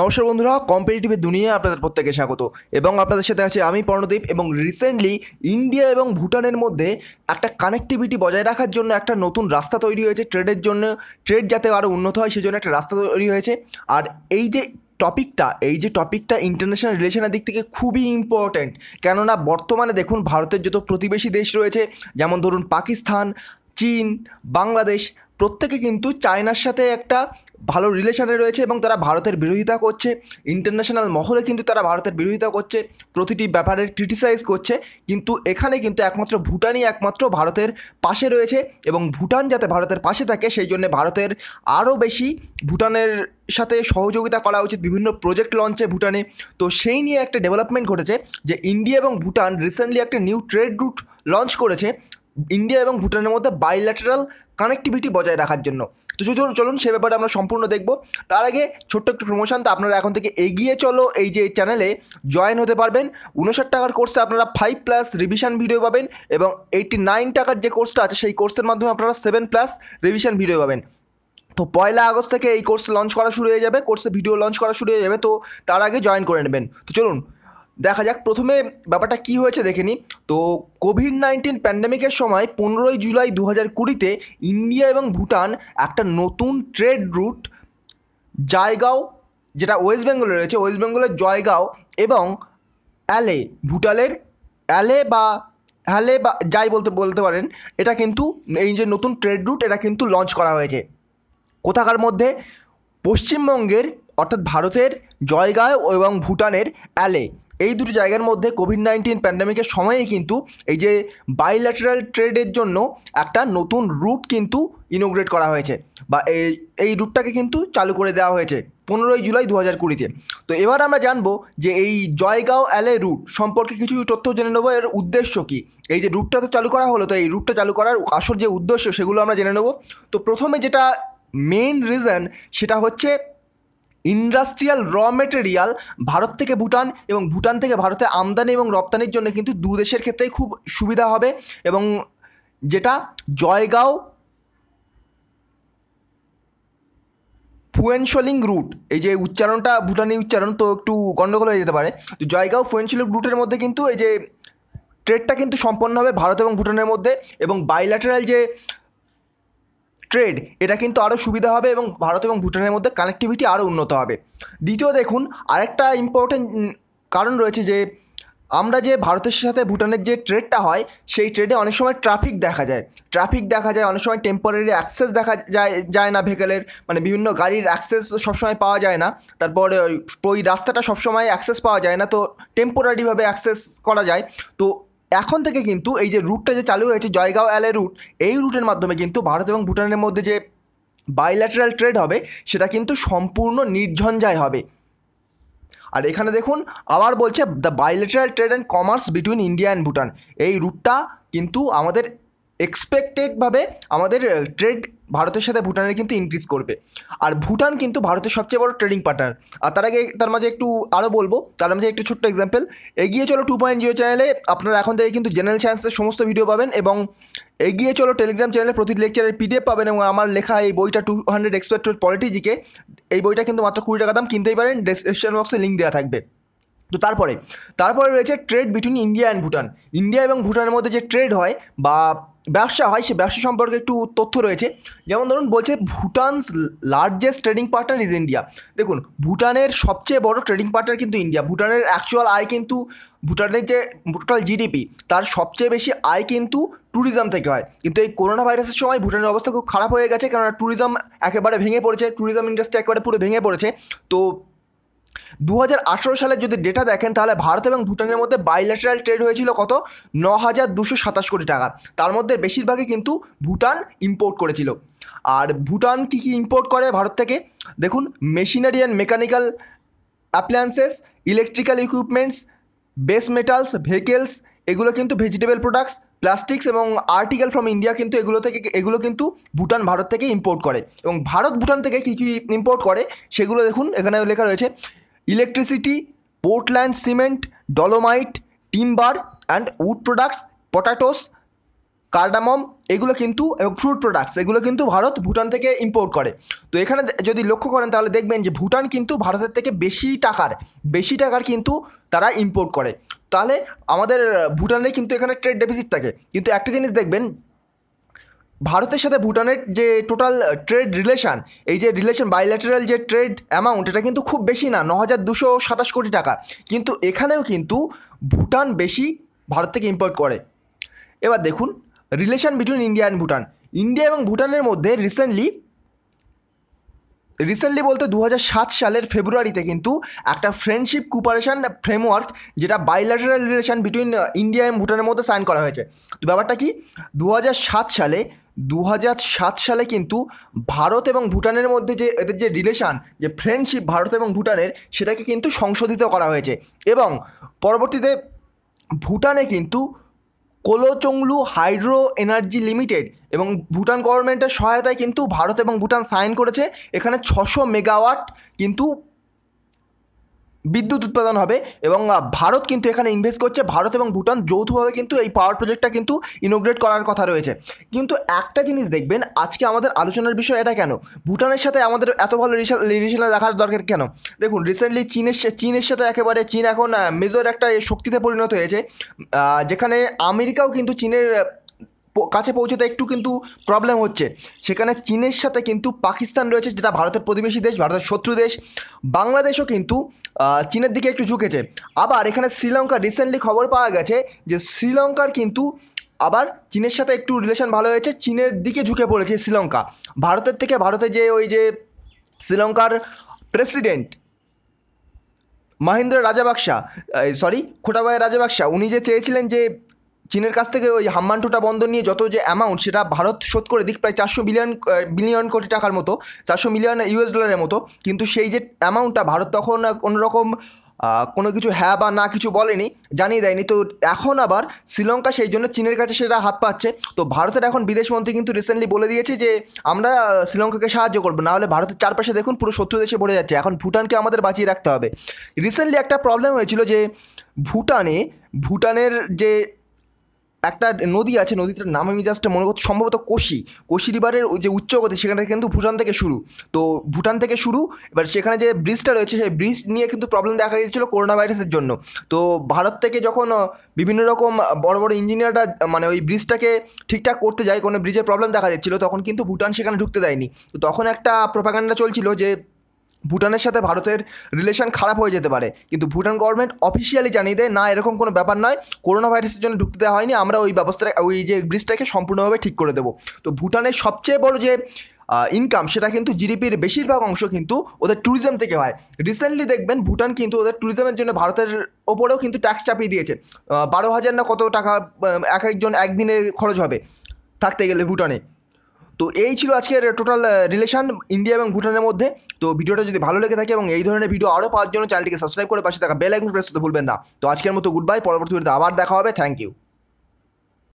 নমস্কার বন্ধুরা কম্পিটিটিভের দুনিয়া আপনাদের প্রত্যেকে স্বাগত এবং আপনাদের সাথে আছে আমি পর্ণদীপ এবং রিসেন্টলি ইন্ডিয়া এবং ভুটানের মধ্যে একটা কানেক্টিভিটি বজায় রাখার জন্য একটা নতুন রাস্তা তৈরি হয়েছে ট্রেডের জন্য ট্রেড যাতে আরও উন্নত হয় সেজন্য একটা রাস্তা তৈরি হয়েছে আর এই যে টপিকটা এই যে টপিকটা ইন্টারন্যাশনাল রিলেশনের দিক থেকে খুবই ইম্পর্ট্যান্ট কেননা বর্তমানে দেখুন ভারতের যত প্রতিবেশী দেশ রয়েছে যেমন ধরুন পাকিস্তান চীন বাংলাদেশ প্রত্যেকে কিন্তু চায়নার সাথে একটা ভালো রিলেশনে রয়েছে এবং তারা ভারতের বিরোধিতা করছে ইন্টারন্যাশনাল মহলে কিন্তু তারা ভারতের বিরোধিতা করছে প্রতিটি ব্যাপারে ক্রিটিসাইজ করছে কিন্তু এখানে কিন্তু একমাত্র ভুটানই একমাত্র ভারতের পাশে রয়েছে এবং ভুটান যাতে ভারতের পাশে থাকে সেই জন্য ভারতের আরও বেশি ভুটানের সাথে সহযোগিতা করা উচিত বিভিন্ন প্রজেক্ট লঞ্চে ভুটানে তো সেই নিয়ে একটা ডেভেলপমেন্ট ঘটেছে যে ইন্ডিয়া এবং ভুটান রিসেন্টলি একটা নিউ ট্রেড রুট লঞ্চ করেছে ইন্ডিয়া এবং ভুটানের মধ্যে বাইল্যাটারাল কানেক্টিভিটি বজায় রাখার জন্য তো চলুন চলুন সে ব্যাপারে আমরা সম্পূর্ণ দেখব তার আগে ছোট্ট একটু প্রমোশন তো আপনারা এখন থেকে এগিয়ে চলো এই যে চ্যানেলে জয়েন হতে পারবেন উনষাট টাকার কোর্সে আপনারা ফাইভ প্লাস রিভিশন ভিডিও পাবেন এবং এইটি নাইন টাকার যে কোর্সটা আছে সেই কোর্সের মাধ্যমে আপনারা সেভেন প্লাস রিভিশন ভিডিও পাবেন তো পয়লা আগস্ট থেকে এই কোর্স লঞ্চ করা শুরু হয়ে যাবে কোর্সে ভিডিও লঞ্চ করা শুরু হয়ে যাবে তো তার আগে জয়েন করে নেবেন তো চলুন দেখা যাক প্রথমে ব্যাপারটা কি হয়েছে দেখে নিই তো কোভিড নাইন্টিন প্যান্ডেমিকের সময় পনেরোই জুলাই দু হাজার কুড়িতে ইন্ডিয়া এবং ভুটান একটা নতুন ট্রেড রুট জায়গাও যেটা ওয়েস্ট বেঙ্গলে রয়েছে ওয়েস্ট বেঙ্গলের জয়গাঁও এবং অ্যালে ভুটানের অ্যালে বা হ্যালে বা যাই বলতে বলতে পারেন এটা কিন্তু এই যে নতুন ট্রেড রুট এটা কিন্তু লঞ্চ করা হয়েছে কোথাকার মধ্যে পশ্চিমবঙ্গের অর্থাৎ ভারতের জয়গাঁও এবং ভুটানের অ্যালে এই দুটো জায়গার মধ্যে কোভিড নাইন্টিন প্যান্ডামিকের সময়েই কিন্তু এই যে বাইল্যাটারাল ট্রেডের জন্য একটা নতুন রুট কিন্তু ইনোগ্রেট করা হয়েছে বা এই এই রুটটাকে কিন্তু চালু করে দেওয়া হয়েছে পনেরোই জুলাই দু হাজার কুড়িতে তো এবার আমরা জানবো যে এই জয়গাঁও অ্যালে রুট সম্পর্কে কিছু তথ্য জেনে নেবো এর উদ্দেশ্য কী এই যে রুটটা তো চালু করা হলো তো এই রুটটা চালু করার আসল যে উদ্দেশ্য সেগুলো আমরা জেনে নেবো তো প্রথমে যেটা মেন রিজন সেটা হচ্ছে ইন্ডাস্ট্রিয়াল র মেটেরিয়াল ভারত থেকে ভুটান এবং ভুটান থেকে ভারতে আমদানি এবং রপ্তানির জন্য কিন্তু দু দেশের ক্ষেত্রেই খুব সুবিধা হবে এবং যেটা জয়গাঁও ফুয়েনশলিং রুট এই যে উচ্চারণটা ভুটানি উচ্চারণ তো একটু গণ্ডগোল হয়ে যেতে পারে তো জয়গাঁও ফুয়েনশলিং রুটের মধ্যে কিন্তু এই যে ট্রেডটা কিন্তু সম্পন্ন হবে ভারত এবং ভুটানের মধ্যে এবং বাইল্যাটারাল যে ট্রেড এটা কিন্তু আরও সুবিধা হবে এবং ভারত এবং ভুটানের মধ্যে কানেক্টিভিটি আরও উন্নত হবে দ্বিতীয় দেখুন আরেকটা ইম্পর্টেন্ট কারণ রয়েছে যে আমরা যে ভারতের সাথে ভুটানের যে ট্রেডটা হয় সেই ট্রেডে অনেক সময় ট্রাফিক দেখা যায় ট্রাফিক দেখা যায় অনেক সময় টেম্পোরারি অ্যাক্সেস দেখা যায় যায় না ভেহিকেলের মানে বিভিন্ন গাড়ির অ্যাক্সেস সবসময় পাওয়া যায় না তারপর ওই রাস্তাটা সবসময় অ্যাক্সেস পাওয়া যায় না তো টেম্পোরারিভাবে অ্যাক্সেস করা যায় তো এখন থেকে কিন্তু এই যে রুটটা যে চালু হয়েছে জয়গাঁও অ্যালে রুট এই রুটের মাধ্যমে কিন্তু ভারত এবং ভুটানের মধ্যে যে বাইল্যাটারাল ট্রেড হবে সেটা কিন্তু সম্পূর্ণ নির্ঝঞ্ঝায় হবে আর এখানে দেখুন আবার বলছে the bilateral trade and commerce between India and Bhutan এই রুটটা কিন্তু আমাদের এক্সপেক্টেডভাবে আমাদের ট্রেড ভারতের সাথে ভুটানের কিন্তু ইনক্রিজ করবে আর ভুটান কিন্তু ভারতের সবচেয়ে বড় ট্রেডিং পার্টনার আর তার আগে তার মাঝে একটু আরও বলবো তার মাঝে একটু ছোট্ট এক্সাম্পল এগিয়ে চলো টু পয়েন্ট জিও চ্যানেলে আপনারা এখন থেকে কিন্তু জেনারেল সায়েন্সের সমস্ত ভিডিও পাবেন এবং এগিয়ে চলো টেলিগ্রাম চ্যানেলে প্রতি লেকচারের পিডিএফ পাবেন এবং আমার লেখা এই বইটা টু হান্ড্রেড এক্সপেক্ট পলিটিজিকে এই বইটা কিন্তু মাত্র কুড়ি টাকা দাম কিনতেই পারেন ডেসক্রিপশন বক্সে লিঙ্ক দেওয়া থাকবে তো তারপরে তারপরে রয়েছে trade between India and Bhutan India এবং ভুটানের মধ্যে যে ট্রেড হয় বা ব্যবসা হয় সে ব্যবসা সম্পর্কে একটু তথ্য রয়েছে যেমন ধরুন বলছে Bhutan's largest trading partner is India দেখুন ভুটানের সবচেয়ে বড় ট্রেডিং পার্টনার কিন্তু ইন্ডিয়া ভুটানের অ্যাকচুয়াল আয় কিন্তু ভুটানের যে টোটাল জিডিপি তার সবচেয়ে বেশি আয় কিন্তু ট্যুরিজম থেকে হয় কিন্তু এই করোনা ভাইরাসের সময় ভুটানের অবস্থা খুব খারাপ হয়ে গেছে কেননা ট্যুরিজম একেবারে ভেঙে পড়েছে ট্যুরিজম ইন্ডাস্ট্রি একেবারে পুরো ভেঙে পড়েছে তো দু সালে যদি ডেটা দেখেন তাহলে ভারত এবং ভুটানের মধ্যে বাইল্যাটারাল ট্রেড হয়েছিল কত ন হাজার দুশো সাতাশ কোটি টাকা তার মধ্যে বেশিরভাগই কিন্তু ভুটান ইম্পোর্ট করেছিল আর ভুটান কী কী ইম্পোর্ট করে ভারত থেকে দেখুন machinery and mechanical appliances electrical equipments base metals vehicles এগুলো কিন্তু ভেজিটেবল প্রোডাক্টস প্লাস্টিক্স এবং আর্টিকেল ফ্রম ইন্ডিয়া কিন্তু এগুলো থেকে এগুলো কিন্তু ভুটান ভারত থেকে ইম্পোর্ট করে এবং ভারত ভুটান থেকে কী কী ইম্পোর্ট করে সেগুলো দেখুন এখানে লেখা রয়েছে electricity Portland cement dolomite timber and wood products potatoes cardamom এগুলো কিন্তু এবং ফ্রুট প্রোডাক্টস এগুলো কিন্তু ভারত ভুটান থেকে ইম্পোর্ট করে তো এখানে যদি লক্ষ্য করেন তাহলে দেখবেন যে ভুটান কিন্তু ভারতের থেকে বেশি টাকার বেশি টাকার কিন্তু তারা ইম্পোর্ট করে তাহলে আমাদের ভুটানে কিন্তু এখানে ট্রেড ডেফিসিট থাকে কিন্তু একটা জিনিস দেখবেন ভারতের সাথে ভুটানের যে টোটাল ট্রেড রিলেশান এই যে রিলেশন বাইল্যাটারাল যে ট্রেড অ্যামাউন্ট এটা কিন্তু খুব বেশি না ন হাজার দুশো সাতাশ কোটি টাকা কিন্তু এখানেও কিন্তু ভুটান বেশি ভারত থেকে ইম্পোর্ট করে এবার দেখুন relation between India and Bhutan India এবং ভুটানের মধ্যে রিসেন্টলি রিসেন্টলি বলতে দু সালের ফেব্রুয়ারিতে কিন্তু একটা ফ্রেন্ডশিপ কুপারেশন ফ্রেমওয়ার্ক যেটা bilateral relation between India and ভুটানের মধ্যে সাইন করা হয়েছে তো ব্যাপারটা কি দু সালে দু সালে কিন্তু ভারত এবং ভুটানের মধ্যে যে এদের যে রিলেশান যে ফ্রেন্ডশিপ ভারত এবং ভুটানের সেটাকে কিন্তু সংশোধিত করা হয়েছে এবং পরবর্তীতে ভুটানে কিন্তু কোলোচংলু হাইড্রো এনার্জি লিমিটেড এবং ভুটান গভর্নমেন্টের সহায়তায় কিন্তু ভারত এবং ভুটান সাইন করেছে এখানে ছশো মেগাওয়াট কিন্তু বিদ্যুৎ উৎপাদন হবে এবং ভারত কিন্তু এখানে ইনভেস্ট করছে ভারত এবং ভুটান যৌথভাবে কিন্তু এই পাওয়ার প্রজেক্টটা কিন্তু ইনোগ্রেট করার কথা রয়েছে কিন্তু একটা জিনিস দেখবেন আজকে আমাদের আলোচনার বিষয় এটা কেন ভুটানের সাথে আমাদের এত ভালো রিলেশন রাখার দরকার কেন দেখুন রিসেন্টলি চীনের চীনের সাথে একেবারে চীন এখন মেজর একটা শক্তিতে পরিণত হয়েছে যেখানে আমেরিকাও কিন্তু চীনের কাছে পৌঁছতে একটু কিন্তু প্রবলেম হচ্ছে সেখানে চীনের সাথে কিন্তু পাকিস্তান রয়েছে যেটা ভারতের প্রতিবেশী দেশ ভারতের শত্রু দেশ বাংলাদেশও কিন্তু চীনের দিকে একটু ঝুঁকেছে আবার এখানে শ্রীলঙ্কা রিসেন্টলি খবর পাওয়া গেছে যে শ্রীলঙ্কার কিন্তু আবার চীনের সাথে একটু রিলেশন ভালো হয়েছে চীনের দিকে ঝুঁকে পড়েছে শ্রীলঙ্কা ভারতের থেকে ভারতে যে ওই যে শ্রীলঙ্কার প্রেসিডেন্ট মহেন্দ্র রাজাবাক্সা সরি খোটাবাই রাজাবাক্সা উনি যে চেয়েছিলেন যে চীনের কাছ থেকে ওই হাম্মানটুটা বন্দর নিয়ে যত যে অ্যামাউন্ট সেটা ভারত শোধ করে দিক প্রায় চারশো বিলিয়ন বিলিয়ন কোটি টাকার মতো চারশো মিলিয়ন ইউএস ডলারের মতো কিন্তু সেই যে অ্যামাউন্টটা ভারত তখন কোনোরকম কোনো কিছু হ্যাঁ বা না কিছু বলেনি জানিয়ে দেয়নি তো এখন আবার শ্রীলঙ্কা সেই জন্য চীনের কাছে সেটা হাত পাচ্ছে তো ভারতের এখন বিদেশমন্ত্রী কিন্তু রিসেন্টলি বলে দিয়েছে যে আমরা শ্রীলঙ্কাকে সাহায্য করবো নাহলে ভারতের চারপাশে দেখুন পুরো শত্রু দেশে ভরে যাচ্ছে এখন ভুটানকে আমাদের বাঁচিয়ে রাখতে হবে রিসেন্টলি একটা প্রবলেম হয়েছিল যে ভুটানে ভুটানের যে একটা নদী আছে নদীটার নাম আমি জাস্ট মনে করছি সম্ভবত কোশি কোশি রিভারের যে উচ্চগতি সেখানটা কিন্তু ভুটান থেকে শুরু তো ভুটান থেকে শুরু এবার সেখানে যে ব্রিজটা রয়েছে সেই ব্রিজ নিয়ে কিন্তু প্রবলেম দেখা গিয়েছিল করোনা ভাইরাসের জন্য তো ভারত থেকে যখন বিভিন্ন রকম বড় বড় ইঞ্জিনিয়াররা মানে ওই ব্রিজটাকে ঠিকঠাক করতে যায় কোনো ব্রিজের প্রবলেম দেখা যাচ্ছিলো তখন কিন্তু ভুটান সেখানে ঢুকতে দেয়নি তো তখন একটা প্রোপাগান্ডা চলছিল যে ভুটানের সাথে ভারতের রিলেশন খারাপ হয়ে যেতে পারে কিন্তু ভুটান গভর্নমেন্ট অফিসিয়ালি জানিয়ে দেয় না এরকম কোনো ব্যাপার নয় করোনা ভাইরাসের জন্য ঢুকতে দেওয়া হয়নি আমরা ওই ব্যবস্থাটা ওই যে ব্রিজটাকে সম্পূর্ণভাবে ঠিক করে দেবো তো ভুটানের সবচেয়ে বড় যে ইনকাম সেটা কিন্তু জিডিপির বেশিরভাগ অংশ কিন্তু ওদের ট্যুরিজম থেকে হয় রিসেন্টলি দেখবেন ভুটান কিন্তু ওদের ট্যুরিজমের জন্য ভারতের ওপরেও কিন্তু ট্যাক্স চাপিয়ে দিয়েছে বারো হাজার না কত টাকা এক একজন একদিনে খরচ হবে থাকতে গেলে ভুটানে তো এই ছিল আজকের টোটাল রিলেশন ইন্ডিয়া এবং ভুটানের মধ্যে তো ভিডিওটা যদি ভালো লেগে থাকে এবং এই ধরনের ভিডিও আরও পাওয়ার জন্য চ্যানেলটিকে সাবস্ক্রাইব করে পাশে থাকা বেল আইকন প্রেস করতে ভুলবেন না তো আজকের মতো গুড বাই পরবর্তী ভিডিওতে আবার দেখা হবে থ্যাংক ইউ